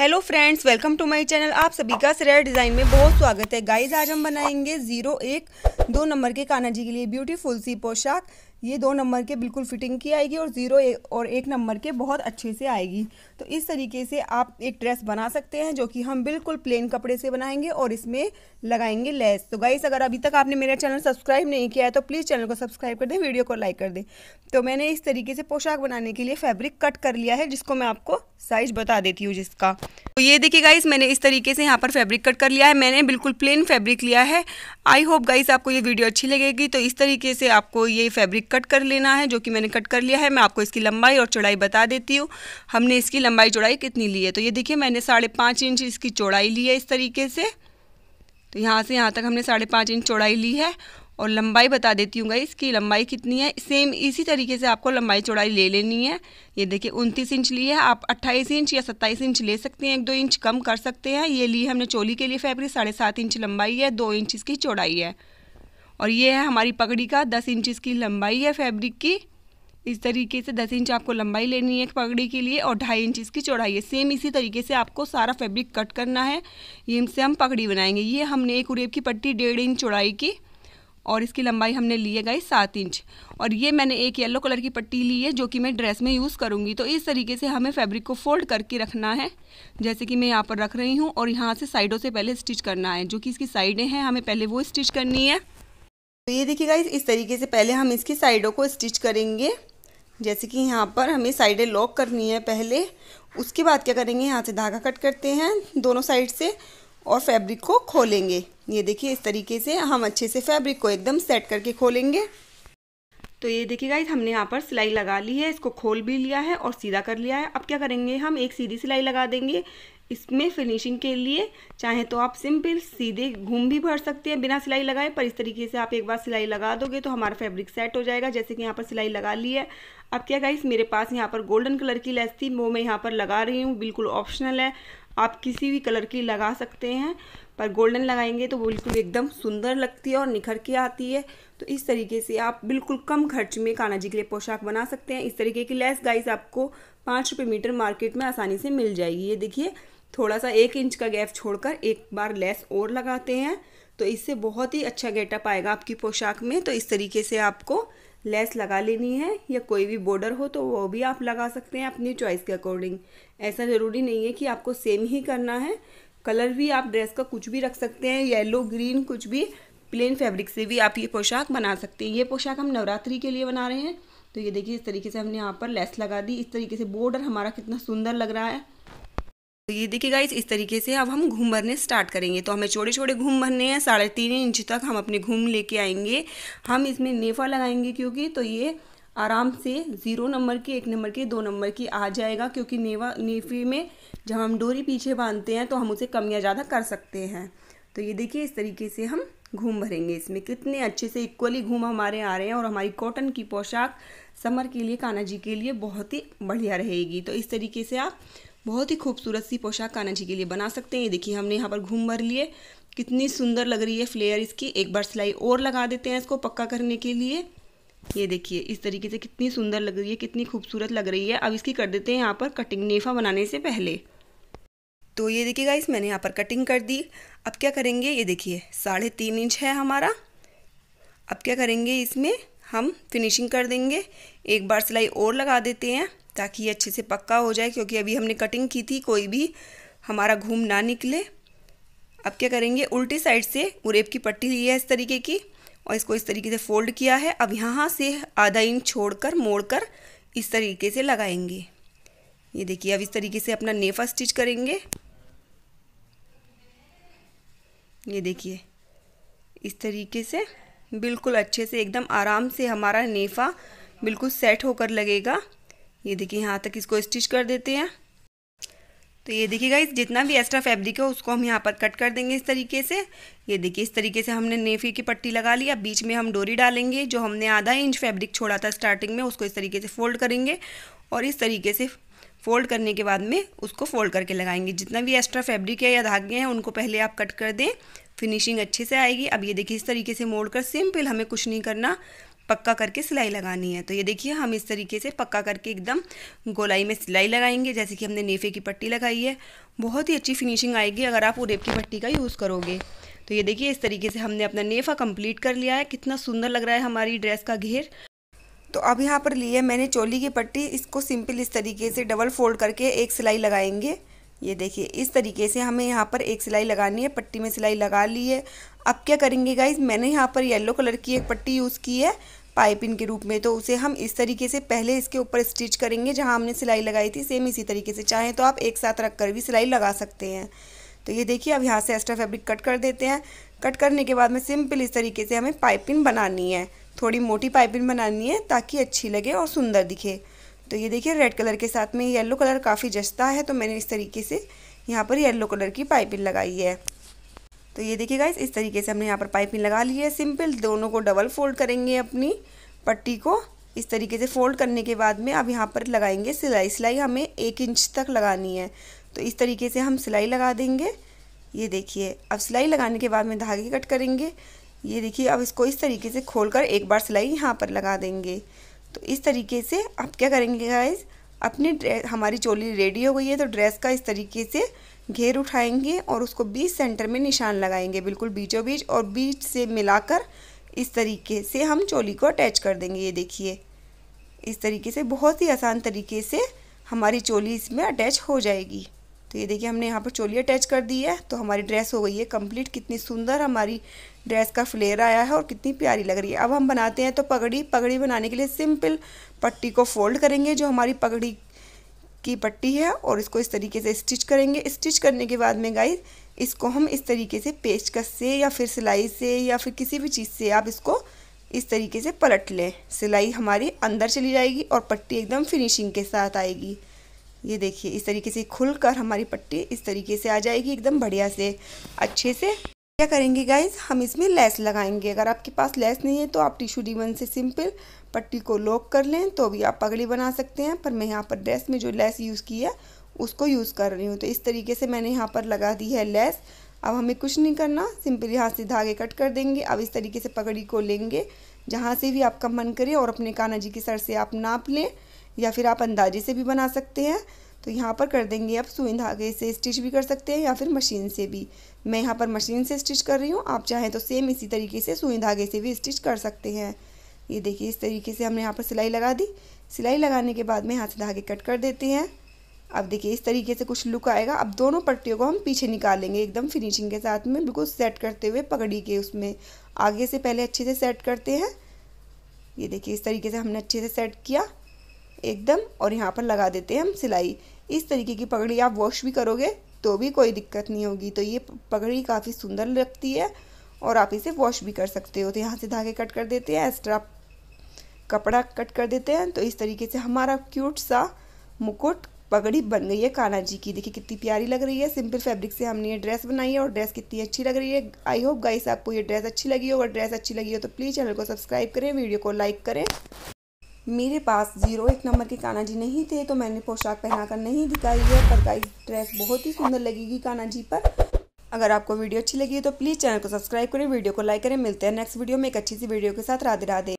hello friends welcome to my channel आप सभी का सरेर डिज़ाइन में बहुत स्वागत है गाइस आज हम बनाएंगे ज़ीरो एक दो नंबर के कान्हा जी के लिए ब्यूटीफुल सी पोशाक ये दो नंबर के बिल्कुल फिटिंग की आएगी और ज़ीरो और एक नंबर के बहुत अच्छे से आएगी तो इस तरीके से आप एक ड्रेस बना सकते हैं जो कि हम बिल्कुल प्लेन कपड़े से बनाएंगे और इसमें लगाएंगे लेस तो गाइस अगर अभी तक आपने मेरा चैनल सब्सक्राइब नहीं किया है तो प्लीज़ चैनल को सब्सक्राइब कर दें वीडियो को लाइक कर दें तो मैंने इस तरीके से पोशाक बनाने के लिए फैब्रिक कट कर लिया है जिसको मैं आपको साइज बता देती हूँ जिसका तो ये देखिए गाइस मैंने इस तरीके से यहाँ पर फैब्रिक कट कर लिया है मैंने बिल्कुल प्लेन फैब्रिक लिया है आई होप गाइस आपको ये वीडियो अच्छी लगेगी तो इस तरीके से आपको ये फैब्रिक कट कर लेना है जो कि मैंने कट कर लिया है मैं आपको इसकी लंबाई और चौड़ाई बता देती हूँ हमने इसकी लंबाई चौड़ाई कितनी ली है तो ये देखिए मैंने साढ़े पाँच इंच इसकी चौड़ाई ली है इस तरीके से तो यहाँ से यहाँ तक हमने साढ़े पाँच इंच चौड़ाई ली है और लंबाई बता देती हूँ गई इसकी लंबाई कितनी है सेम इसी तरीके से आपको लंबाई चौड़ाई ले लेनी है ये देखिए उनतीस इंच ली है आप अट्ठाईस इंच या सत्ताईस इंच ले सकते हैं एक दो इंच कम कर सकते हैं ये ली हमने चोली के लिए फैब्रिक साढ़े सात इंच लंबाई है दो इंच इसकी चौड़ाई है और ये है हमारी पगड़ी का दस इंच इसकी लंबाई है फैब्रिक की इस तरीके से दस इंच आपको लंबाई लेनी है पगड़ी के लिए और ढाई इंच इसकी चौड़ाई है सेम इसी तरीके से आपको सारा फैब्रिक कट करना है ये इनसे हम पगड़ी बनाएंगे ये हमने एक उरेब की पट्टी डेढ़ इंच चौड़ाई की और इसकी लंबाई हमने ली है गई सात इंच और ये मैंने एक येलो कलर की पट्टी ली है जो कि मैं ड्रेस में यूज़ करूँगी तो इस तरीके से हमें फैब्रिक को फोल्ड करके रखना है जैसे कि मैं यहाँ पर रख रही हूँ और यहाँ से साइडों से पहले स्टिच करना है जो कि इसकी साइडें हैं हमें पहले वो स्टिच करनी है तो ये देखिएगा इस तरीके से पहले हम इसकी साइडों को स्टिच करेंगे जैसे कि यहाँ पर हमें साइडें लॉक करनी है पहले उसके बाद क्या करेंगे यहाँ से धागा कट करते हैं दोनों साइड से और फैब्रिक को खोलेंगे ये देखिए इस तरीके से हम अच्छे से फैब्रिक को एकदम सेट करके खोलेंगे तो ये देखिए गाइज हमने यहाँ पर सिलाई लगा ली है इसको खोल भी लिया है और सीधा कर लिया है अब क्या करेंगे हम एक सीधी सिलाई लगा देंगे इसमें फिनिशिंग के लिए चाहे तो आप सिंपल सीधे घूम भी भर सकते हैं बिना सिलाई लगाए पर इस तरीके से आप एक बार सिलाई लगा दोगे तो हमारा फैब्रिक सेट हो जाएगा जैसे कि यहाँ पर सिलाई लगा ली है अब क्या गाइस मेरे पास यहाँ पर गोल्डन कलर की लेस थी वो मैं यहाँ पर लगा रही हूँ बिल्कुल ऑप्शनल है आप किसी भी कलर की लगा सकते हैं पर गोल्डन लगाएंगे तो बिल्कुल एकदम सुंदर लगती है और निखर के आती है तो इस तरीके से आप बिल्कुल कम खर्च में काना जी के लिए पोशाक बना सकते हैं इस तरीके की लेस गाइस आपको पाँच रुपये मीटर मार्केट में आसानी से मिल जाएगी ये देखिए थोड़ा सा एक इंच का गैप छोड़कर एक बार लेस और लगाते हैं तो इससे बहुत ही अच्छा गेटअप आएगा आपकी पोशाक में तो इस तरीके से आपको लेस लगा लेनी है या कोई भी बॉर्डर हो तो वो भी आप लगा सकते हैं अपनी चॉइस के अकॉर्डिंग ऐसा ज़रूरी नहीं है कि आपको सेम ही करना है कलर भी आप ड्रेस का कुछ भी रख सकते हैं येलो ग्रीन कुछ भी प्लेन फैब्रिक से भी आप ये पोशाक बना सकते हैं ये पोशाक हम नवरात्रि के लिए बना रहे हैं तो ये देखिए इस तरीके से हमने यहाँ पर लेस लगा दी इस तरीके से बॉर्डर हमारा कितना सुंदर लग रहा है तो ये देखिए गाइज इस तरीके से अब हम घूम भरने स्टार्ट करेंगे तो हमें छोटे छोटे घूम भरने हैं साढ़े तीन इंच तक हम अपने घूम लेके आएंगे हम इसमें नेफा लगाएंगे क्योंकि तो ये आराम से ज़ीरो नंबर के एक नंबर के दो नंबर की आ जाएगा क्योंकि नेवा नेफे में जब हम डोरी पीछे बांधते हैं तो हम उसे कम या ज़्यादा कर सकते हैं तो ये देखिए इस तरीके से हम घूम भरेंगे इसमें कितने अच्छे से इक्वली घूम हमारे आ रहे हैं और हमारी कॉटन की पोशाक समर के लिए काना जी के लिए बहुत ही बढ़िया रहेगी तो इस तरीके से आप बहुत ही खूबसूरत सी पोशाक काना जी के लिए बना सकते हैं ये देखिए हमने यहाँ पर घूम भर लिए कितनी सुंदर लग रही है फ्लेयर इसकी एक बार सिलाई और लगा देते हैं इसको पक्का करने के लिए ये देखिए इस तरीके से कितनी सुंदर लग रही है कितनी खूबसूरत लग रही है अब इसकी कर देते हैं यहाँ पर कटिंग नेफा बनाने से पहले तो ये देखिएगा इस मैंने यहाँ पर कटिंग कर दी अब क्या करेंगे ये देखिए साढ़े तीन इंच है हमारा अब क्या करेंगे इसमें हम फिनिशिंग कर देंगे एक बार सिलाई और लगा देते हैं ताकि ये अच्छे से पक्का हो जाए क्योंकि अभी हमने कटिंग की थी कोई भी हमारा घूम ना निकले अब क्या करेंगे उल्टी साइड से उरेब की पट्टी ली है इस तरीके की और इसको इस तरीके से फोल्ड किया है अब यहाँ से आधा इंच छोड़कर मोड़कर इस तरीके से लगाएंगे ये देखिए अब इस तरीके से अपना नेफा स्टिच करेंगे ये देखिए इस तरीके से बिल्कुल अच्छे से एकदम आराम से हमारा नेफा बिल्कुल सेट होकर लगेगा ये देखिए यहाँ तक इसको स्टिच कर देते हैं तो ये देखिएगा इस जितना भी एक्स्ट्रा फैब्रिक है उसको हम यहाँ पर कट कर देंगे इस तरीके से ये देखिए इस तरीके से हमने नेफी की पट्टी लगा ली अब बीच में हम डोरी डालेंगे जो हमने आधा इंच फैब्रिक छोड़ा था स्टार्टिंग में उसको इस तरीके से फोल्ड करेंगे और इस तरीके से फोल्ड करने के बाद में उसको फोल्ड करके लगाएंगे जितना भी एक्स्ट्रा फैब्रिक है या धागे हैं उनको पहले आप कट कर दें फिनिशिंग अच्छे से आएगी अब ये देखिए इस तरीके से मोड़ कर सिंपल हमें कुछ नहीं करना पक्का करके सिलाई लगानी है तो ये देखिए हम इस तरीके से पक्का करके एकदम गोलाई में सिलाई लगाएंगे जैसे कि हमने नेफे की पट्टी लगाई है बहुत ही अच्छी फिनिशिंग आएगी अगर आप उरेब की पट्टी का यूज़ करोगे तो ये देखिए इस तरीके से हमने अपना नेफा कंप्लीट कर लिया है कितना सुंदर लग रहा है हमारी ड्रेस का घेर तो अब यहाँ पर लिया मैंने चोली की पट्टी इसको सिंपल इस तरीके से डबल फोल्ड करके एक सिलाई लगाएंगे ये देखिए इस तरीके से हमें यहाँ पर एक सिलाई लगानी है पट्टी में सिलाई लगा ली है अब क्या करेंगे गाइज मैंने यहाँ पर येलो कलर की एक पट्टी यूज़ की है पाइपिंग के रूप में तो उसे हम इस तरीके से पहले इसके ऊपर स्टिच करेंगे जहाँ हमने सिलाई लगाई थी सेम इसी तरीके से चाहें तो आप एक साथ रख कर भी सिलाई लगा सकते हैं तो ये देखिए अब यहाँ से एक्स्ट्रा फैब्रिक कट कर देते हैं कट करने के बाद में सिंपल इस तरीके से हमें पाइपिंग बनानी है थोड़ी मोटी पाइपिंग बनानी है ताकि अच्छी लगे और सुंदर दिखे तो ये देखिए रेड कलर के साथ में येलो कलर काफ़ी जस्ता है तो मैंने इस तरीके से यहाँ पर येलो कलर की पाइपिंग लगाई है तो ये देखिए गाइस इस तरीके से हमने यहाँ पर पाइपिंग लगा ली है सिंपल दोनों को डबल फोल्ड करेंगे अपनी पट्टी को इस तरीके से फोल्ड करने के बाद में अब यहाँ पर लगाएंगे सिलाई सिलाई हमें एक इंच तक लगानी है तो इस तरीके से हम सिलाई लगा देंगे ये देखिए अब सिलाई लगाने के बाद में धागे कट करेंगे ये देखिए अब इसको इस तरीके से कर एक बार सिलाई यहाँ पर लगा देंगे तो इस तरीके से अब क्या करेंगे गाइज अपनी ड्रेस हमारी चोली रेडी हो गई है तो ड्रेस का इस तरीके से घेर उठाएंगे और उसको बीच सेंटर में निशान लगाएंगे बिल्कुल बीचों बीच और बीच से मिलाकर इस तरीके से हम चोली को अटैच कर देंगे ये देखिए इस तरीके से बहुत ही आसान तरीके से हमारी चोली इसमें अटैच हो जाएगी तो ये देखिए हमने यहाँ पर चोली अटैच कर दी है तो हमारी ड्रेस हो गई है कंप्लीट कितनी सुंदर हमारी ड्रेस का फ्लेयर आया है और कितनी प्यारी लग रही है अब हम बनाते हैं तो पगड़ी पगड़ी बनाने के लिए सिंपल पट्टी को फोल्ड करेंगे जो हमारी पगड़ी की पट्टी है और इसको इस तरीके से स्टिच करेंगे स्टिच करने के बाद में गाइस इसको हम इस तरीके से पेचकस से या फिर सिलाई से या फिर किसी भी चीज़ से आप इसको इस तरीके से पलट लें सिलाई हमारी अंदर चली जाएगी और पट्टी एकदम फिनिशिंग के साथ आएगी ये देखिए इस तरीके से खुल कर हमारी पट्टी इस तरीके से आ जाएगी एकदम बढ़िया से अच्छे से क्या करेंगे गाइज हम इसमें लेस लगाएंगे अगर आपके पास लेस नहीं है तो आप टिशू डिवन से सिंपल पट्टी को लॉक कर लें तो भी आप पगड़ी बना सकते हैं पर मैं यहाँ पर ड्रेस में जो लेस यूज़ की है उसको यूज़ कर रही हूँ तो इस तरीके से मैंने यहाँ पर लगा दी है लेस अब हमें कुछ नहीं करना सिंपली यहाँ से धागे कट कर देंगे अब इस तरीके से पगड़ी को लेंगे जहाँ से भी आपका मन करे और अपने काना जी के सर से आप नाप लें या फिर आप अंदाजे से भी बना सकते हैं तो यहाँ पर कर देंगे आप सुई धागे से स्टिच भी कर सकते हैं या फिर मशीन से भी मैं यहाँ पर मशीन से स्टिच कर रही हूँ आप चाहें तो सेम इसी तरीके से सुई धागे से भी स्टिच कर सकते हैं ये देखिए इस तरीके से हमने यहाँ पर सिलाई लगा दी सिलाई लगाने के बाद में हाथ से धागे कट कर देते हैं अब देखिए इस तरीके से कुछ लुक आएगा अब दोनों पट्टियों को हम पीछे निकालेंगे एकदम फिनिशिंग के साथ में बिल्कुल सेट करते हुए पगड़ी के उसमें आगे से पहले अच्छे से सेट करते हैं ये देखिए इस तरीके से हमने अच्छे से सेट किया एकदम और यहाँ पर लगा देते हैं हम सिलाई इस तरीके की पगड़ी आप वॉश भी करोगे तो भी कोई दिक्कत नहीं होगी तो ये पगड़ी काफ़ी सुंदर लगती है और आप इसे वॉश भी कर सकते हो तो यहाँ से धागे कट कर देते हैं एक्स्ट्रा कपड़ा कट कर देते हैं तो इस तरीके से हमारा क्यूट सा मुकुट पगड़ी बन गई है कान्हा जी की देखिए कितनी प्यारी लग रही है सिंपल फैब्रिक से हमने ये ड्रेस बनाई है और ड्रेस कितनी अच्छी लग रही है आई होप गाइस आपको ये ड्रेस अच्छी लगी हो अगर ड्रेस अच्छी लगी हो तो प्लीज़ चैनल को सब्सक्राइब करें वीडियो को लाइक करें मेरे पास जीरो एक नंबर के कान्हा जी नहीं थे तो मैंने पोशाक पहनाकर नहीं दिखाई है पर गाइस ड्रेस बहुत ही सुंदर लगेगी कान्हा जी पर अगर आपको वीडियो अच्छी लगी है तो प्लीज़ चैनल को सब्सक्राइब करें वीडियो को लाइक करें मिलते हैं नेक्स्ट वीडियो में एक अच्छी सी वीडियो के साथ राधे राधे